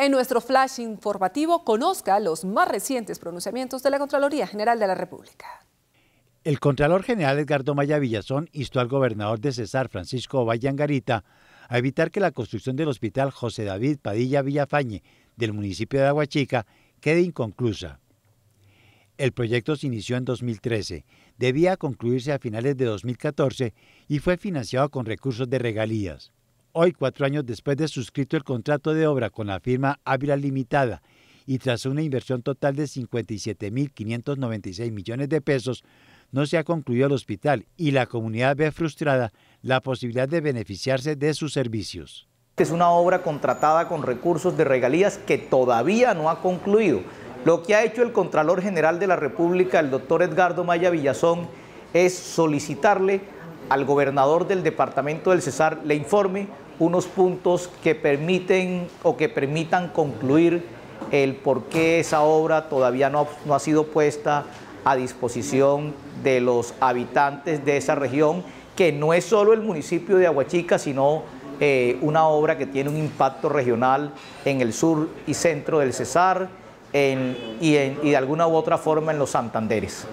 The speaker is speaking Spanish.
En nuestro flash informativo, conozca los más recientes pronunciamientos de la Contraloría General de la República. El Contralor General Edgardo Maya Villazón instó al gobernador de Cesar, Francisco Angarita a evitar que la construcción del Hospital José David Padilla Villafañe del municipio de Aguachica quede inconclusa. El proyecto se inició en 2013, debía concluirse a finales de 2014 y fue financiado con recursos de regalías hoy, cuatro años después de suscrito el contrato de obra con la firma Ávila Limitada y tras una inversión total de 57.596 millones de pesos, no se ha concluido el hospital y la comunidad ve frustrada la posibilidad de beneficiarse de sus servicios. Es una obra contratada con recursos de regalías que todavía no ha concluido. Lo que ha hecho el Contralor General de la República, el doctor Edgardo Maya Villazón, es solicitarle al gobernador del departamento del Cesar le informe unos puntos que permiten o que permitan concluir el por qué esa obra todavía no, no ha sido puesta a disposición de los habitantes de esa región, que no es solo el municipio de Aguachica, sino eh, una obra que tiene un impacto regional en el sur y centro del Cesar y de alguna u otra forma en los Santanderes.